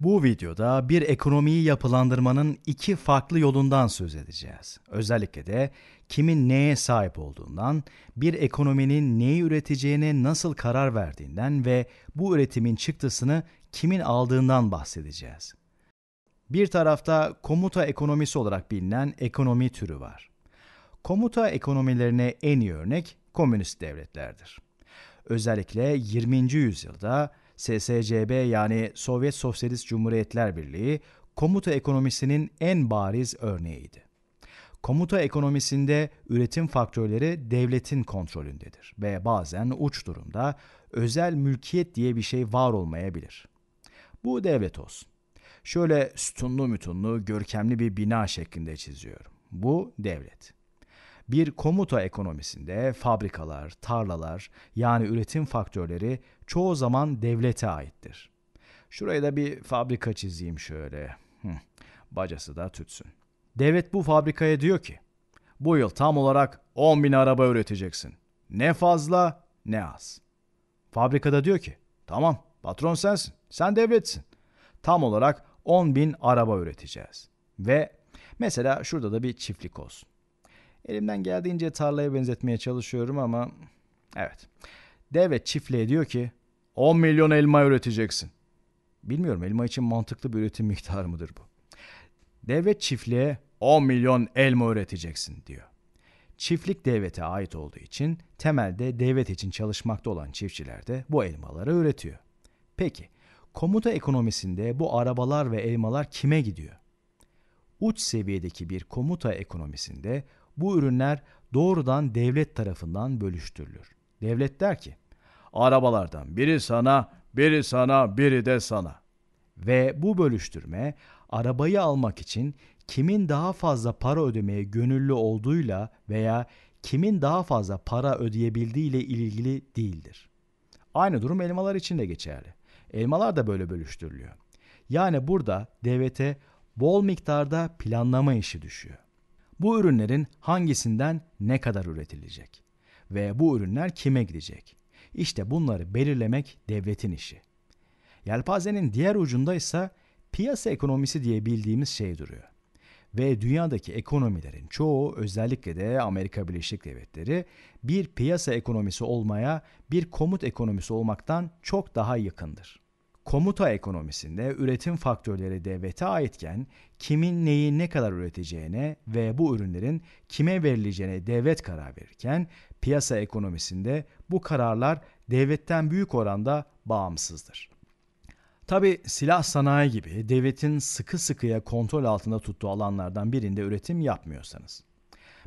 Bu videoda bir ekonomiyi yapılandırmanın iki farklı yolundan söz edeceğiz. Özellikle de kimin neye sahip olduğundan, bir ekonominin neyi üreteceğine nasıl karar verdiğinden ve bu üretimin çıktısını kimin aldığından bahsedeceğiz. Bir tarafta komuta ekonomisi olarak bilinen ekonomi türü var. Komuta ekonomilerine en iyi örnek komünist devletlerdir. Özellikle 20. yüzyılda SSCB yani Sovyet Sosyalist Cumhuriyetler Birliği komuta ekonomisinin en bariz örneğiydi. Komuta ekonomisinde üretim faktörleri devletin kontrolündedir ve bazen uç durumda özel mülkiyet diye bir şey var olmayabilir. Bu devlet olsun. Şöyle sütunlu mütunlu görkemli bir bina şeklinde çiziyorum. Bu devlet. Bir komuta ekonomisinde fabrikalar, tarlalar yani üretim faktörleri çoğu zaman devlete aittir. Şuraya da bir fabrika çizeyim şöyle. Hı, bacası da tütsün. Devlet bu fabrikaya diyor ki bu yıl tam olarak 10 bin araba üreteceksin. Ne fazla ne az. Fabrikada diyor ki tamam patron sensin sen devletsin. Tam olarak 10 bin araba üreteceğiz. Ve mesela şurada da bir çiftlik olsun. Elimden geldiğince tarlaya benzetmeye çalışıyorum ama evet. Deve çiftliğe diyor ki 10 milyon elma üreteceksin. Bilmiyorum elma için mantıklı bir üretim miktarı mıdır bu? Devlet çiftliğe 10 milyon elma üreteceksin diyor. Çiftlik devlete ait olduğu için temelde devlet için çalışmakta olan çiftçiler de bu elmaları üretiyor. Peki komuta ekonomisinde bu arabalar ve elmalar kime gidiyor? Uç seviyedeki bir komuta ekonomisinde bu ürünler doğrudan devlet tarafından bölüştürülür. Devlet der ki, arabalardan biri sana, biri sana, biri de sana. Ve bu bölüştürme arabayı almak için kimin daha fazla para ödemeye gönüllü olduğuyla veya kimin daha fazla para ödeyebildiği ile ilgili değildir. Aynı durum elmalar için de geçerli. Elmalar da böyle bölüştürülüyor. Yani burada devlete bol miktarda planlama işi düşüyor. Bu ürünlerin hangisinden ne kadar üretilecek ve bu ürünler kime gidecek? İşte bunları belirlemek devletin işi. Yelpazenin diğer ucunda ise piyasa ekonomisi diye bildiğimiz şey duruyor. Ve dünyadaki ekonomilerin çoğu özellikle de Amerika Birleşik Devletleri bir piyasa ekonomisi olmaya, bir komut ekonomisi olmaktan çok daha yakındır. Komuta ekonomisinde üretim faktörleri devlete aitken kimin neyi ne kadar üreteceğine ve bu ürünlerin kime verileceğine devlet karar verirken piyasa ekonomisinde bu kararlar devletten büyük oranda bağımsızdır. Tabi silah sanayi gibi devletin sıkı sıkıya kontrol altında tuttuğu alanlardan birinde üretim yapmıyorsanız.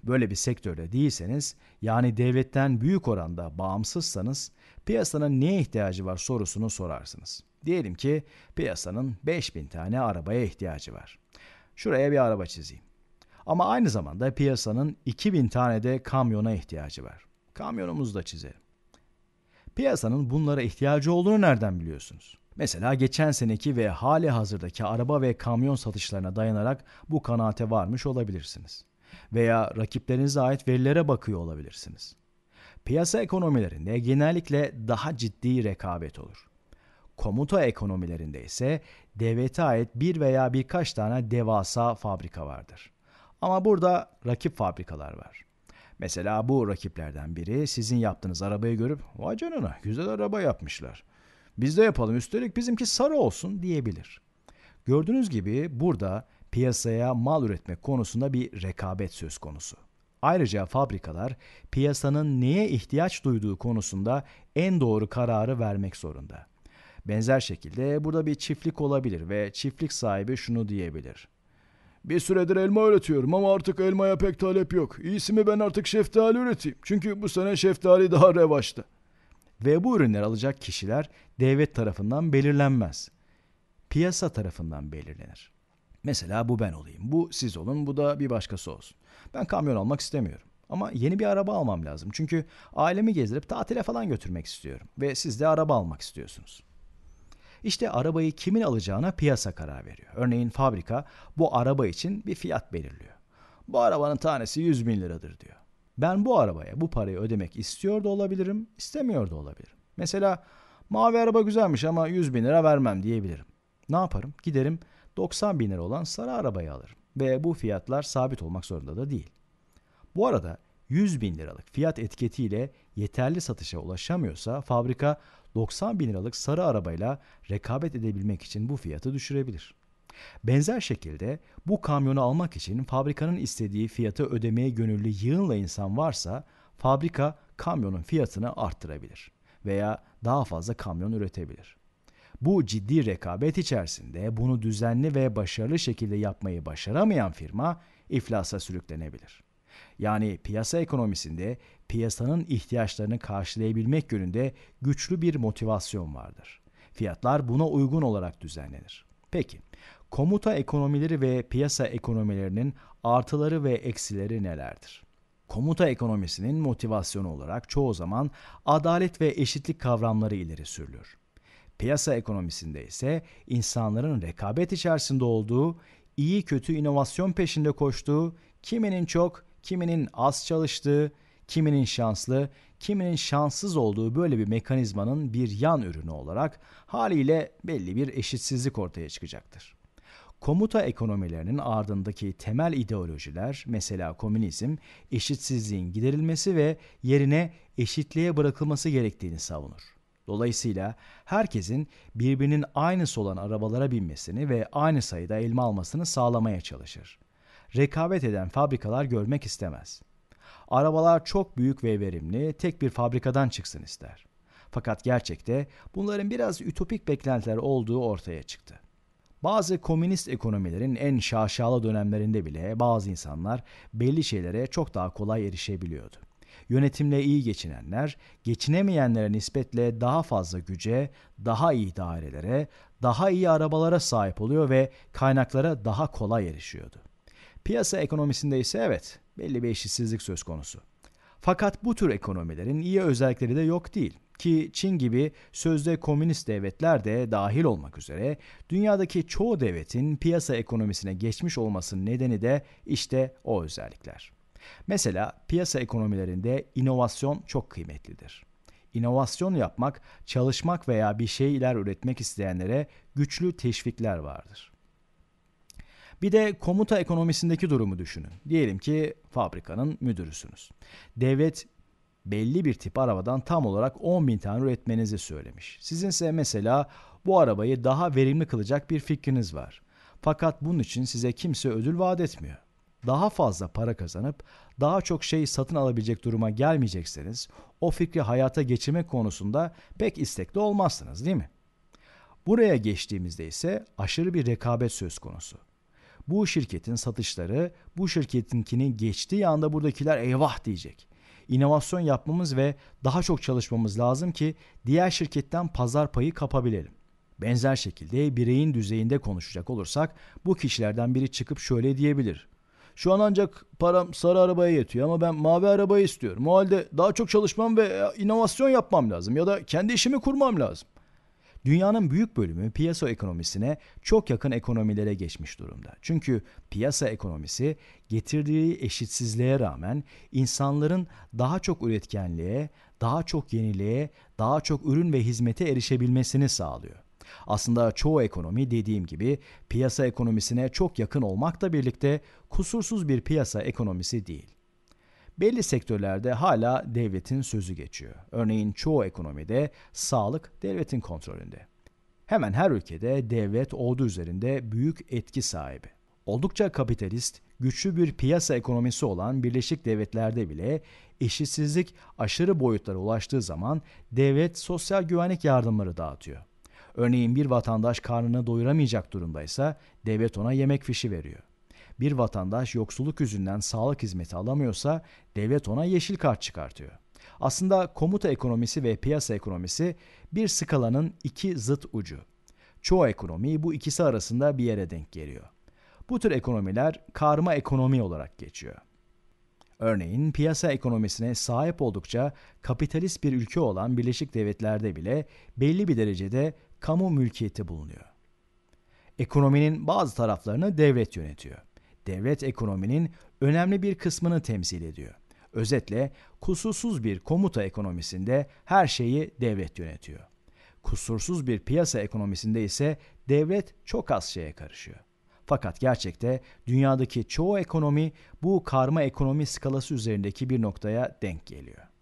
Böyle bir sektörde değilseniz yani devletten büyük oranda bağımsızsanız piyasanın neye ihtiyacı var sorusunu sorarsınız. Diyelim ki piyasanın 5000 tane arabaya ihtiyacı var. Şuraya bir araba çizeyim. Ama aynı zamanda piyasanın 2000 tane de kamyona ihtiyacı var. Kamyonumuzu da çizelim. Piyasanın bunlara ihtiyacı olduğunu nereden biliyorsunuz? Mesela geçen seneki ve hali hazırdaki araba ve kamyon satışlarına dayanarak bu kanaate varmış olabilirsiniz. Veya rakiplerinize ait verilere bakıyor olabilirsiniz. Piyasa ekonomilerinde genellikle daha ciddi rekabet olur. Komuta ekonomilerinde ise devlete ait bir veya birkaç tane devasa fabrika vardır. Ama burada rakip fabrikalar var. Mesela bu rakiplerden biri sizin yaptığınız arabayı görüp vay canına güzel araba yapmışlar. Biz de yapalım üstelik bizimki sarı olsun diyebilir. Gördüğünüz gibi burada piyasaya mal üretmek konusunda bir rekabet söz konusu. Ayrıca fabrikalar piyasanın neye ihtiyaç duyduğu konusunda en doğru kararı vermek zorunda. Benzer şekilde burada bir çiftlik olabilir ve çiftlik sahibi şunu diyebilir. Bir süredir elma üretiyorum ama artık elmaya pek talep yok. İyisi mi ben artık şeftali üreteyim. Çünkü bu sene şeftali daha revaçta. Ve bu ürünleri alacak kişiler devlet tarafından belirlenmez. Piyasa tarafından belirlenir. Mesela bu ben olayım, bu siz olun, bu da bir başkası olsun. Ben kamyon almak istemiyorum. Ama yeni bir araba almam lazım. Çünkü ailemi gezdirip tatile falan götürmek istiyorum. Ve siz de araba almak istiyorsunuz. İşte arabayı kimin alacağına piyasa karar veriyor. Örneğin fabrika bu araba için bir fiyat belirliyor. Bu arabanın tanesi 100 bin liradır diyor. Ben bu arabaya bu parayı ödemek istiyor da olabilirim, istemiyor da olabilirim. Mesela mavi araba güzelmiş ama 100 bin lira vermem diyebilirim. Ne yaparım? Giderim 90 bin lira olan sarı arabayı alırım. Ve bu fiyatlar sabit olmak zorunda da değil. Bu arada 100 bin liralık fiyat etiketiyle yeterli satışa ulaşamıyorsa fabrika 90 bin liralık sarı arabayla rekabet edebilmek için bu fiyatı düşürebilir. Benzer şekilde bu kamyonu almak için fabrikanın istediği fiyatı ödemeye gönüllü yığınla insan varsa fabrika kamyonun fiyatını arttırabilir veya daha fazla kamyon üretebilir. Bu ciddi rekabet içerisinde bunu düzenli ve başarılı şekilde yapmayı başaramayan firma iflasa sürüklenebilir. Yani piyasa ekonomisinde piyasanın ihtiyaçlarını karşılayabilmek yönünde güçlü bir motivasyon vardır. Fiyatlar buna uygun olarak düzenlenir. Peki, komuta ekonomileri ve piyasa ekonomilerinin artıları ve eksileri nelerdir? Komuta ekonomisinin motivasyonu olarak çoğu zaman adalet ve eşitlik kavramları ileri sürülür. Piyasa ekonomisinde ise insanların rekabet içerisinde olduğu, iyi kötü inovasyon peşinde koştuğu, kiminin çok, kiminin az çalıştığı, kiminin şanslı, kiminin şanssız olduğu böyle bir mekanizmanın bir yan ürünü olarak haliyle belli bir eşitsizlik ortaya çıkacaktır. Komuta ekonomilerinin ardındaki temel ideolojiler, mesela komünizm, eşitsizliğin giderilmesi ve yerine eşitliğe bırakılması gerektiğini savunur. Dolayısıyla herkesin birbirinin aynısı olan arabalara binmesini ve aynı sayıda elma almasını sağlamaya çalışır rekabet eden fabrikalar görmek istemez. Arabalar çok büyük ve verimli, tek bir fabrikadan çıksın ister. Fakat gerçekte bunların biraz ütopik beklentiler olduğu ortaya çıktı. Bazı komünist ekonomilerin en şaşalı dönemlerinde bile bazı insanlar belli şeylere çok daha kolay erişebiliyordu. Yönetimle iyi geçinenler, geçinemeyenlere nispetle daha fazla güce, daha iyi dairelere, daha iyi arabalara sahip oluyor ve kaynaklara daha kolay erişiyordu. Piyasa ekonomisinde ise evet belli bir eşitsizlik söz konusu. Fakat bu tür ekonomilerin iyi özellikleri de yok değil ki Çin gibi sözde komünist devletler de dahil olmak üzere dünyadaki çoğu devletin piyasa ekonomisine geçmiş olmasının nedeni de işte o özellikler. Mesela piyasa ekonomilerinde inovasyon çok kıymetlidir. İnovasyon yapmak, çalışmak veya bir şeyler üretmek isteyenlere güçlü teşvikler vardır. Bir de komuta ekonomisindeki durumu düşünün. Diyelim ki fabrikanın müdürüsünüz. Devlet belli bir tip arabadan tam olarak 10 bin tane üretmenizi söylemiş. Sizinse mesela bu arabayı daha verimli kılacak bir fikriniz var. Fakat bunun için size kimse ödül vaat etmiyor. Daha fazla para kazanıp daha çok şey satın alabilecek duruma gelmeyecekseniz o fikri hayata geçirmek konusunda pek istekli olmazsınız değil mi? Buraya geçtiğimizde ise aşırı bir rekabet söz konusu. Bu şirketin satışları bu şirketinkini geçtiği anda buradakiler eyvah diyecek. İnovasyon yapmamız ve daha çok çalışmamız lazım ki diğer şirketten pazar payı kapabilelim. Benzer şekilde bireyin düzeyinde konuşacak olursak bu kişilerden biri çıkıp şöyle diyebilir. Şu an ancak param sarı arabaya yetiyor ama ben mavi arabayı istiyorum. O halde daha çok çalışmam ve e, inovasyon yapmam lazım ya da kendi işimi kurmam lazım. Dünyanın büyük bölümü piyasa ekonomisine çok yakın ekonomilere geçmiş durumda. Çünkü piyasa ekonomisi getirdiği eşitsizliğe rağmen insanların daha çok üretkenliğe, daha çok yeniliğe, daha çok ürün ve hizmete erişebilmesini sağlıyor. Aslında çoğu ekonomi dediğim gibi piyasa ekonomisine çok yakın olmakla birlikte kusursuz bir piyasa ekonomisi değil belli sektörlerde hala devletin sözü geçiyor. Örneğin çoğu ekonomide sağlık devletin kontrolünde. Hemen her ülkede devlet ordu üzerinde büyük etki sahibi. Oldukça kapitalist, güçlü bir piyasa ekonomisi olan Birleşik Devletler'de bile eşitsizlik aşırı boyutlara ulaştığı zaman devlet sosyal güvenlik yardımları dağıtıyor. Örneğin bir vatandaş karnını doyuramayacak durumdaysa devlet ona yemek fişi veriyor. Bir vatandaş yoksulluk yüzünden sağlık hizmeti alamıyorsa devlet ona yeşil kart çıkartıyor. Aslında komuta ekonomisi ve piyasa ekonomisi bir skalanın iki zıt ucu. Çoğu ekonomi bu ikisi arasında bir yere denk geliyor. Bu tür ekonomiler karma ekonomi olarak geçiyor. Örneğin piyasa ekonomisine sahip oldukça kapitalist bir ülke olan Birleşik Devletler'de bile belli bir derecede kamu mülkiyeti bulunuyor. Ekonominin bazı taraflarını devlet yönetiyor devlet ekonominin önemli bir kısmını temsil ediyor. Özetle kusursuz bir komuta ekonomisinde her şeyi devlet yönetiyor. Kusursuz bir piyasa ekonomisinde ise devlet çok az şeye karışıyor. Fakat gerçekte dünyadaki çoğu ekonomi bu karma ekonomi skalası üzerindeki bir noktaya denk geliyor.